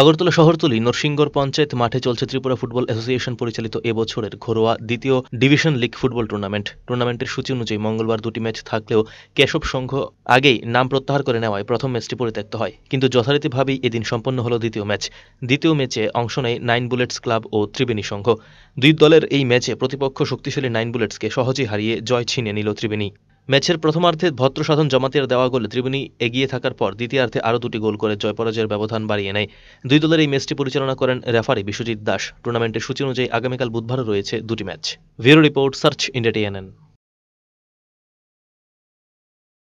আগরতলা শহরতলি নরসিংগর পঞ্চায়েত মাঠে চলছে Tripura football association পরিচালিত এবছরের ঘরোয়া দ্বিতীয় ডিভিশন লিগ ফুটবল টুর্নামেন্ট টুর্নামেন্টের সূচি অনুযায়ী মঙ্গলবার দুটি ম্যাচ থাকলেও কেশব সংঘ আগেই নাম প্রত্যাহার করে নেওয়ায় প্রথম ম্যাচটি পরিত্যক্ত হয় কিন্তু যথারীতিভাবেই এদিন সম্পন্ন হল দ্বিতীয় ম্যাচ দ্বিতীয় ম্যাচে অংশ নেয় নাইন বুলেটস ক্লাব ও ত্রিবেণী সংঘ দুই দলের এই ম্যাচে প্রতিপক্ষ শক্তিশালী নাইন বুলেটসকে সহজেই হারিয়ে জয় ছিনিয়ে নিল ত্রিবেণী ম্যাচের প্রথমার্ধে ভদ্র সাধন জমাতের দেওয়া গোলে ত্রিবেণী এগিয়ে থাকার পর দ্বিতীয়ার্ধে আরও দুটি গোল করে জয়পরাজয়ের ব্যবধান বাড়িয়ে নেয় দুই দলের এই ম্যাচটি পরিচালনা করেন রেফারি বিশ্বজিৎ দাস টুর্নামেন্টের সূচি অনুযায়ী আগামীকাল বুধবারও রয়েছে দুটি match bureau report search India TNN